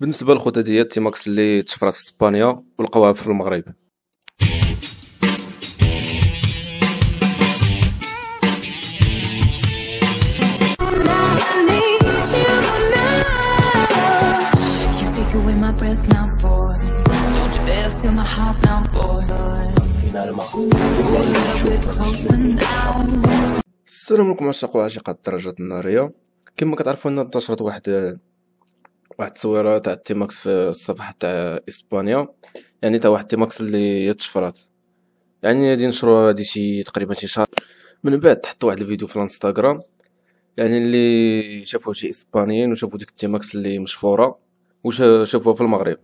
بالنسبه للخوت ديال التيماكس اللي تشفرات في اسبانيا ولقاوها في المغرب السلام عليكم عشاق وعشاقات الدرجات النارية كما كتعرفوا ان انتشرت واحد واحد التصويره تاع ماكس في الصفحه تاع اسبانيا يعني تاع واحد ماكس اللي تشفرات يعني غادي نشرو هادي شي تقريبا شي شهر من بعد تحط واحد الفيديو في الانستغرام يعني اللي شافوه شي اسبانيين وشافوا ديك ماكس اللي مشفوره وشافوها في المغرب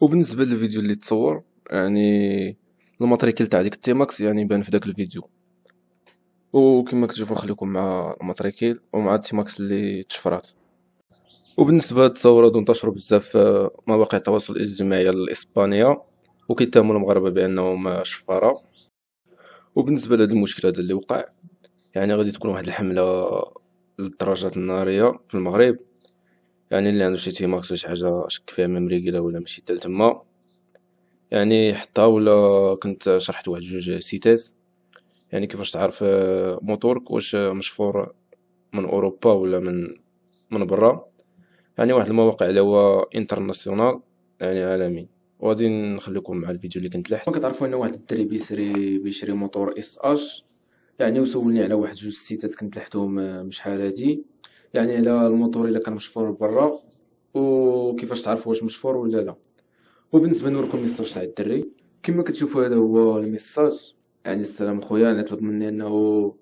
وبالنسبه للفيديو اللي تصور يعني الماتريكل تاع ديك التيماكس يعني بان في داك الفيديو وكما كتشوفوا خليكم مع الماتريكيل ومع التيماكس اللي تشفرات وبالنسبه للتصاور هادو انتشروا بزاف في آه، مواقع التواصل الاجتماعي الاسبانيه وكيتهموا المغاربه بانهم شفاره وبالنسبه لهذا المشكل هذا اللي وقع يعني غادي تكون واحد الحمله للدراجات الناريه في المغرب يعني اللي عنده شي تي ماكس ولا شي حاجة شك فيها ميموري كيلا ولا ماشي تال تما يعني حتى ولا كنت شرحت واحد جوج سيتات يعني كيفاش تعرف موتورك واش مشفور من اوروبا ولا من من برا يعني واحد المواقع اللي هو انترناسيونال يعني عالمي وغادي نخليكم مع الفيديو اللي كنت لحت كتعرفوا ان واحد الدري بيشري بيشري موتور اس اش يعني وسولني على واحد جوج سيتات كنت لحتهم بشحال آه، هادي يعني على الموتور الا كان مشفور برا وكيفاش تعرف واش مشفور ولا لا وبالنسبه نوركم الميساج تاع الدري كما كتشوفوا هذا هو الميساج يعني السلام خويا انا طلب مني انه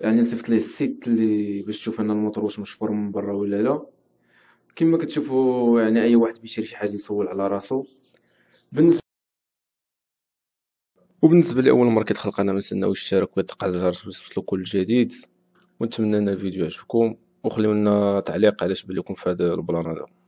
يعني صيفط ليه السيت اللي باش تشوف ان الموتور واش مشفور من برا ولا لا كما كتشوفوا يعني اي واحد بيشري شي حاجه يسول على راسو بالنسبه وبالنسبه لاول مره كتخلق انا ما تنساوش الاشتراك على الجرس باش كل جديد ونتمنى ان الفيديو يعجبكم وخليو لنا تعليق علاش بان لكم في هذا البلان هذا